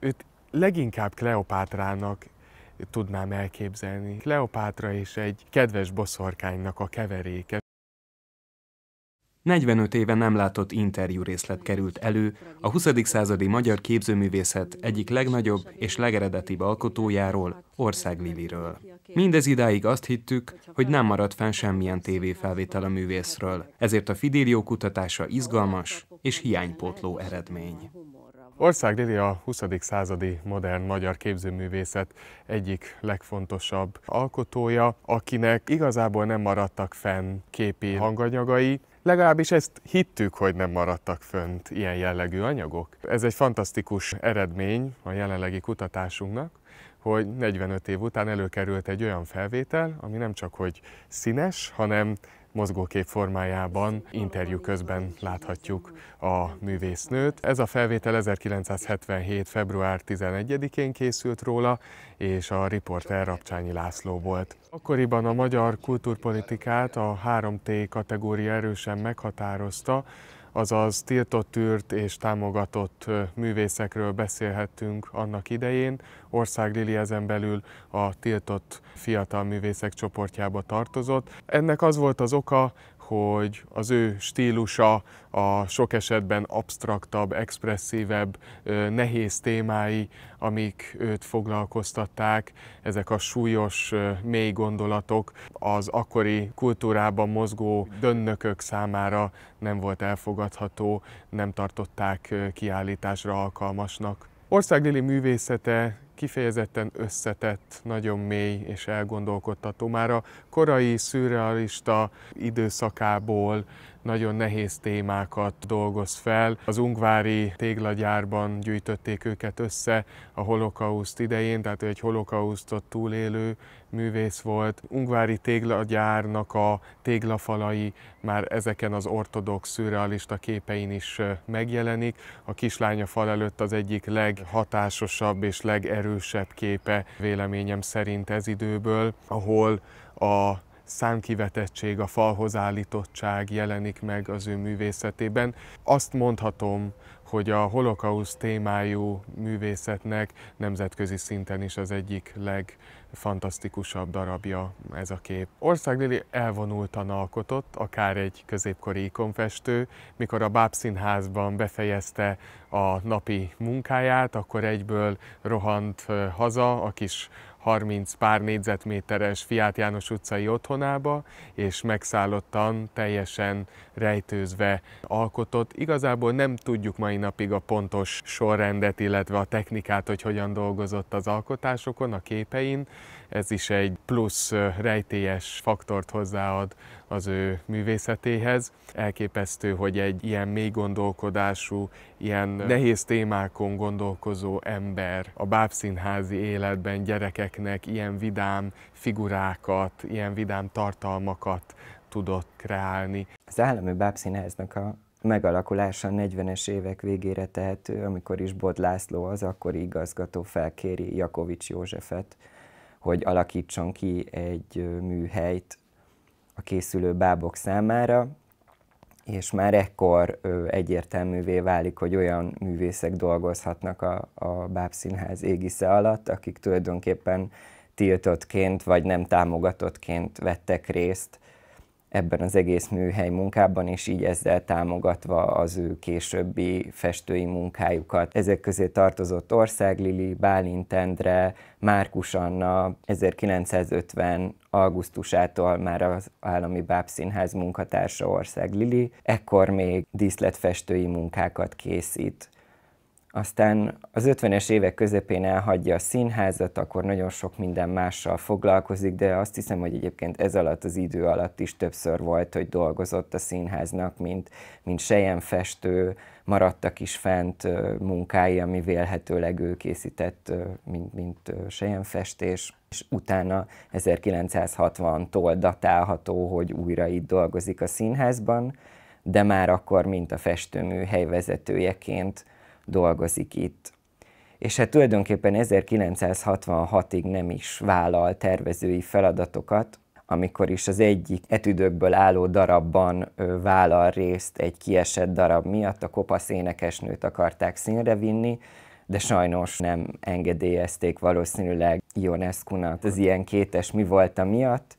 őt leginkább Kleopátrának tudnám elképzelni. Kleopátra és egy kedves boszorkánynak a keveréke. 45 éve nem látott interjú részlet került elő a 20. századi magyar képzőművészet egyik legnagyobb és legeredetibb alkotójáról, Ország Liliről. Mindez idáig azt hittük, hogy nem maradt fenn semmilyen tévéfelvétel a művészről, ezért a Fidélió kutatása izgalmas és hiánypótló eredmény. Ország Lili a 20. századi modern magyar képzőművészet egyik legfontosabb alkotója, akinek igazából nem maradtak fenn képi hanganyagai, Legalábbis ezt hittük, hogy nem maradtak fönt ilyen jellegű anyagok. Ez egy fantasztikus eredmény a jelenlegi kutatásunknak, hogy 45 év után előkerült egy olyan felvétel, ami nem csak hogy színes, hanem mozgókép formájában interjú közben láthatjuk a művésznőt. Ez a felvétel 1977. február 11-én készült róla, és a riporter Rapcsányi László volt. Akkoriban a magyar kultúrpolitikát a 3T kategória erősen meghatározta, azaz tiltott űrt és támogatott művészekről beszélhettünk annak idején. Ország Lili ezen belül a tiltott fiatal művészek csoportjába tartozott. Ennek az volt az oka, hogy az ő stílusa a sok esetben absztraktabb, expresszívebb, nehéz témái, amik őt foglalkoztatták, ezek a súlyos, mély gondolatok az akkori kultúrában mozgó dönnökök számára nem volt elfogadható, nem tartották kiállításra alkalmasnak. Országlili művészete kifejezetten összetett, nagyon mély és elgondolkodtató. Már a korai szürrealista időszakából nagyon nehéz témákat dolgoz fel. Az ungvári téglagyárban gyűjtötték őket össze a holokauszt idején, tehát egy holokausztot túlélő művész volt. Ungvári téglagyárnak a téglafalai már ezeken az ortodox, szürrealista képein is megjelenik. A kislánya fal előtt az egyik leghatásosabb és legerősebb képe véleményem szerint ez időből, ahol a számkivetettség, a falhoz állítottság jelenik meg az ő művészetében. Azt mondhatom, hogy a holokausz témájú művészetnek nemzetközi szinten is az egyik leg fantasztikusabb darabja ez a kép. Országlili elvonultan alkotott, akár egy középkori ikonfestő, mikor a Bábszínházban befejezte a napi munkáját, akkor egyből rohant haza a kis 30 pár négyzetméteres Fiát János utcai otthonába, és megszállottan, teljesen rejtőzve alkotott. Igazából nem tudjuk mai napig a pontos sorrendet, illetve a technikát, hogy hogyan dolgozott az alkotásokon, a képein, ez is egy plusz rejtélyes faktort hozzáad az ő művészetéhez. Elképesztő, hogy egy ilyen mély gondolkodású, ilyen nehéz témákon gondolkozó ember a bábszínházi életben gyerekeknek ilyen vidám figurákat, ilyen vidám tartalmakat tudott kreálni. Az állami bábszínháznak a megalakulása a 40-es évek végére tehető, amikor is Bod László, az akkori igazgató felkéri Jakovics Józsefet, hogy alakítson ki egy műhelyt a készülő bábok számára, és már ekkor egyértelművé válik, hogy olyan művészek dolgozhatnak a, a bábszínház égisze alatt, akik tulajdonképpen tiltottként vagy nem támogatottként vettek részt ebben az egész műhely munkában, és így ezzel támogatva az ő későbbi festői munkájukat. Ezek közé tartozott Ország Lili, Bálint Endre, Márkus Anna 1950 augusztusától már az Állami Bábszínház munkatársa Ország Lili, ekkor még díszletfestői munkákat készít. Aztán az 50-es évek közepén elhagyja a színházat, akkor nagyon sok minden mással foglalkozik, de azt hiszem, hogy egyébként ez alatt az idő alatt is többször volt, hogy dolgozott a színháznak, mint, mint festő, maradtak is fent munkái, ami vélhetőleg ő készített, mint, mint festés És utána 1960-tól datálható, hogy újra itt dolgozik a színházban, de már akkor, mint a festőmű helyvezetőjeként dolgozik itt. És hát tulajdonképpen 1966-ig nem is vállal tervezői feladatokat, amikor is az egyik etüdökből álló darabban vállal részt egy kiesett darab miatt, a kopasz énekesnőt akarták színre vinni, de sajnos nem engedélyezték valószínűleg Ionescu-nak az ilyen kétes mi volt a miatt,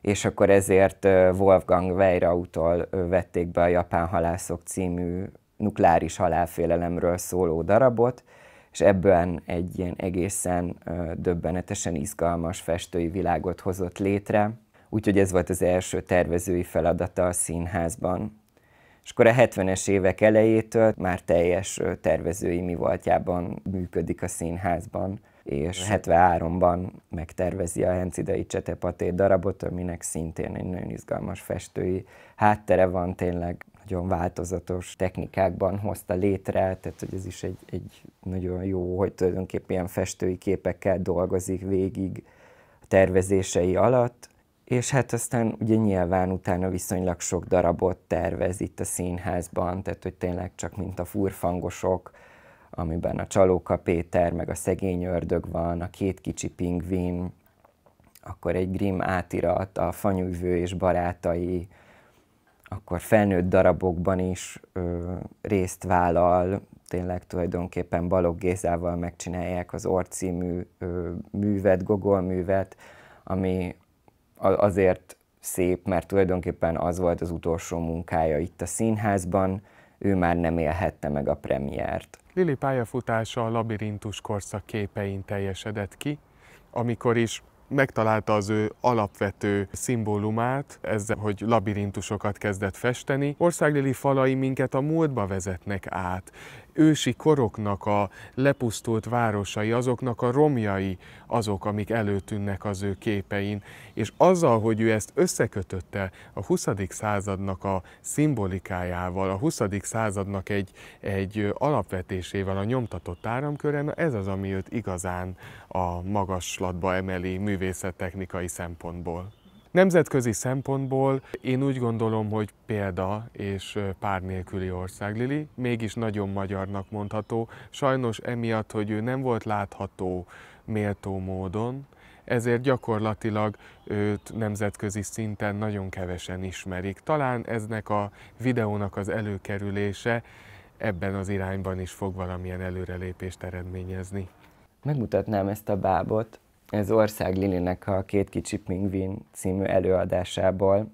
és akkor ezért Wolfgang Weirautól vették be a Japán halászok című nukleáris halálfélelemről szóló darabot, és ebben egy ilyen egészen döbbenetesen izgalmas festői világot hozott létre, úgyhogy ez volt az első tervezői feladata a színházban. És akkor a 70-es évek elejétől már teljes tervezői mi voltjában működik a színházban, és 73-ban megtervezi a Hencidei Csetepaté darabot, aminek szintén egy nagyon izgalmas festői háttere van, tényleg nagyon változatos technikákban hozta létre, tehát hogy ez is egy, egy nagyon jó, hogy tulajdonképpen ilyen festői képekkel dolgozik végig a tervezései alatt, és hát aztán ugye nyilván utána viszonylag sok darabot tervez itt a színházban, tehát hogy tényleg csak mint a furfangosok, amiben a Csalóka Péter, meg a Szegény Ördög van, a Két Kicsi Pingvin, akkor egy Grimm átirat, a Fanyújvő és barátai, akkor felnőtt darabokban is ö, részt vállal, tényleg tulajdonképpen Balogh Gézával megcsinálják az orcímű művet, Gogol művet, ami azért szép, mert tulajdonképpen az volt az utolsó munkája itt a színházban, ő már nem élhette meg a premiért. Lili pályafutása a labirintus korszak képein teljesedett ki, amikor is megtalálta az ő alapvető szimbólumát, ezzel, hogy labirintusokat kezdett festeni. Országlili falai minket a múltba vezetnek át, ősi koroknak a lepusztult városai, azoknak a romjai azok, amik előtűnnek az ő képein. És azzal, hogy ő ezt összekötötte a 20. századnak a szimbolikájával, a 20. századnak egy, egy alapvetésével a nyomtatott áramkören, ez az, ami őt igazán a magaslatba emeli művészettechnikai szempontból. Nemzetközi szempontból én úgy gondolom, hogy példa és pár nélküli ország Lili, mégis nagyon magyarnak mondható. Sajnos emiatt, hogy ő nem volt látható méltó módon, ezért gyakorlatilag őt nemzetközi szinten nagyon kevesen ismerik. Talán eznek a videónak az előkerülése ebben az irányban is fog valamilyen előrelépést eredményezni. Megmutatnám ezt a bábot, ez Ország Lilinek a Két kicsi pingvin című előadásából.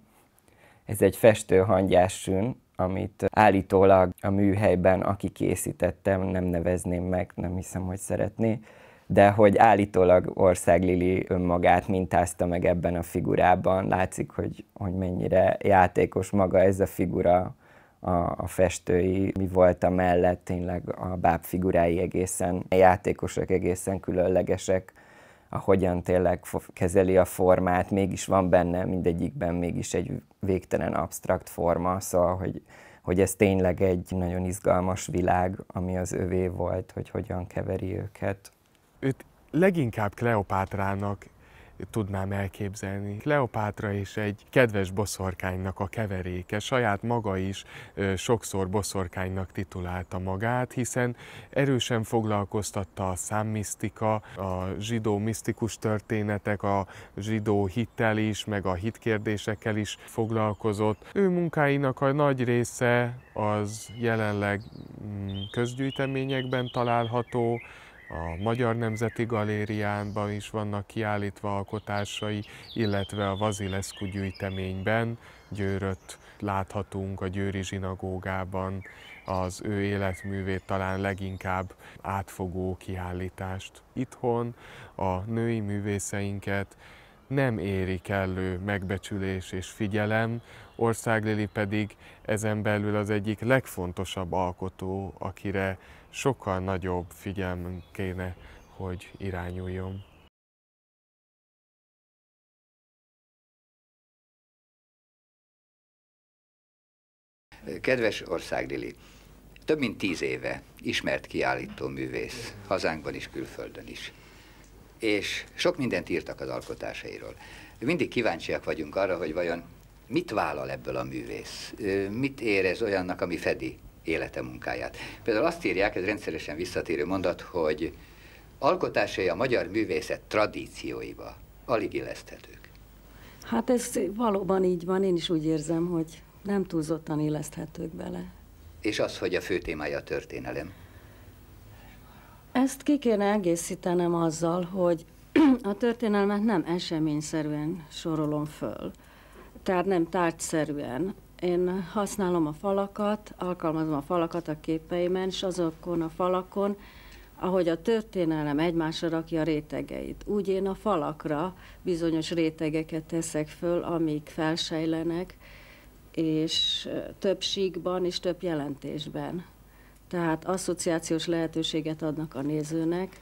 Ez egy hangyásűn, amit állítólag a műhelyben, aki készítettem, nem nevezném meg, nem hiszem, hogy szeretné, de hogy állítólag Ország Lili önmagát mintázta meg ebben a figurában. Látszik, hogy, hogy mennyire játékos maga ez a figura, a, a festői mi volt a mellett, tényleg a báb figurái egészen a játékosak, egészen különlegesek ahogyan tényleg kezeli a formát, mégis van benne mindegyikben mégis egy végtelen absztrakt forma, szóval, hogy, hogy ez tényleg egy nagyon izgalmas világ, ami az övé volt, hogy hogyan keveri őket. Őt leginkább Kleopátrának tudnám elképzelni. Kleopátra is egy kedves boszorkánynak a keveréke, saját maga is sokszor boszorkánynak titulálta magát, hiszen erősen foglalkoztatta a számmisztika, a zsidó misztikus történetek, a zsidó hittel is, meg a hitkérdésekkel is foglalkozott. Ő munkáinak a nagy része az jelenleg mm, közgyűjteményekben található, a Magyar Nemzeti Galériánban is vannak kiállítva alkotásai, illetve a Vazileszku gyűjteményben győrött láthatunk a Győri zsinagógában, az ő életművét talán leginkább átfogó kiállítást. Itthon a női művészeinket nem éri kellő megbecsülés és figyelem, Országlili pedig ezen belül az egyik legfontosabb alkotó, akire sokkal nagyobb figyelm kéne, hogy irányuljon. Kedves Országlili, több mint tíz éve ismert kiállító művész, hazánkban is, külföldön is és sok mindent írtak az alkotásairól. Mindig kíváncsiak vagyunk arra, hogy vajon mit vállal ebből a művész, mit érez olyannak, ami fedi élete munkáját. Például azt írják, ez rendszeresen visszatérő mondat, hogy alkotásai a magyar művészet tradícióiba alig illeszthetők. Hát ez valóban így van, én is úgy érzem, hogy nem túlzottan illeszthetők bele. És az, hogy a fő témája a történelem. Ezt ki kéne egészítenem azzal, hogy a történelmet nem eseményszerűen sorolom föl, tehát nem tárgyszerűen. Én használom a falakat, alkalmazom a falakat a képeimen, és azokon a falakon, ahogy a történelem egymásra rakja a rétegeit. Úgy én a falakra bizonyos rétegeket teszek föl, amik felsejlenek, és több síkban és több jelentésben. Tehát asszociációs lehetőséget adnak a nézőnek,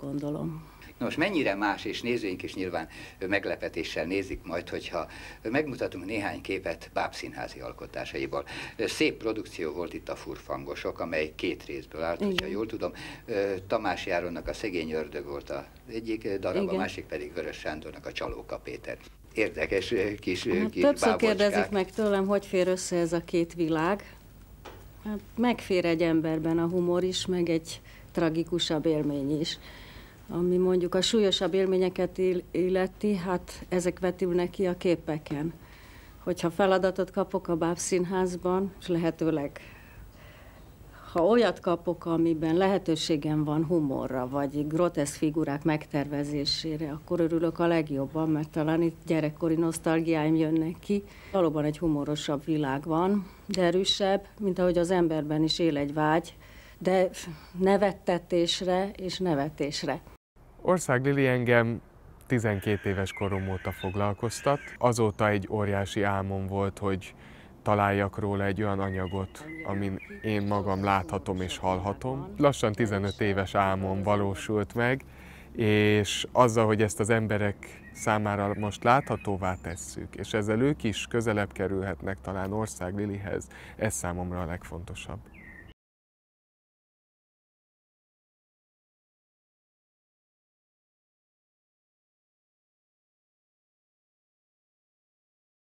gondolom. Nos, mennyire más, és nézőink is nyilván meglepetéssel nézik majd, hogyha megmutatunk néhány képet bábszínházi alkotásaiból. Szép produkció volt itt a Furfangosok, amely két részből állt, Igen. hogyha jól tudom. Tamás Járonnak a Szegény Ördög volt az egyik darab, Igen. a másik pedig Vörös Sándornak a Csalóka Péter. Érdekes kis, hát, kis Többször bábocskák. kérdezik meg tőlem, hogy fér össze ez a két világ, Hát megfér egy emberben a humor is, meg egy tragikusabb élmény is. Ami mondjuk a súlyosabb élményeket illeti, hát ezek vetülnek ki a képeken. Hogyha feladatot kapok a bábszínházban, és lehetőleg ha olyat kapok, amiben lehetőségem van humorra, vagy groteszk figurák megtervezésére, akkor örülök a legjobban, mert talán itt gyerekkori nosztalgiáim jönnek ki. Valóban egy humorosabb világ van, de erősebb, mint ahogy az emberben is él egy vágy, de nevettetésre és nevetésre. Ország Lili engem 12 éves korom óta foglalkoztat. Azóta egy óriási álmom volt, hogy találjak róla egy olyan anyagot, amin én magam láthatom és hallhatom. Lassan 15 éves álmom valósult meg, és azzal, hogy ezt az emberek számára most láthatóvá tesszük, és ezzel ők is közelebb kerülhetnek talán ország Lilihez, ez számomra a legfontosabb.